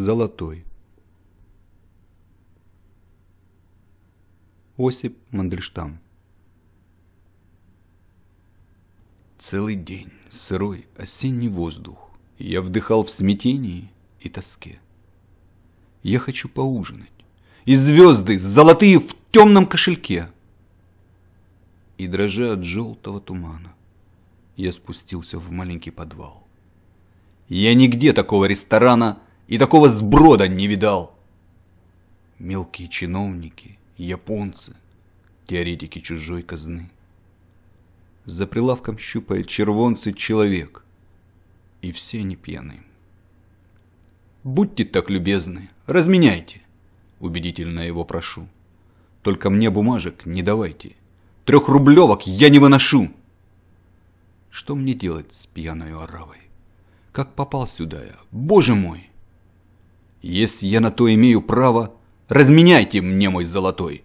Золотой. Осип Мандельштам Целый день, сырой осенний воздух, я вдыхал в смятении и тоске. Я хочу поужинать, и звезды золотые в темном кошельке. И дрожа от желтого тумана, я спустился в маленький подвал. Я нигде такого ресторана и такого сброда не видал. Мелкие чиновники, японцы, теоретики чужой казны. За прилавком щупает червонцы человек, и все не пьяные. «Будьте так любезны, разменяйте!» – убедительно его прошу. «Только мне бумажек не давайте, трехрублевок я не выношу!» Что мне делать с пьяной оравой? Как попал сюда я? Боже мой! Если я на то имею право, разменяйте мне мой золотой.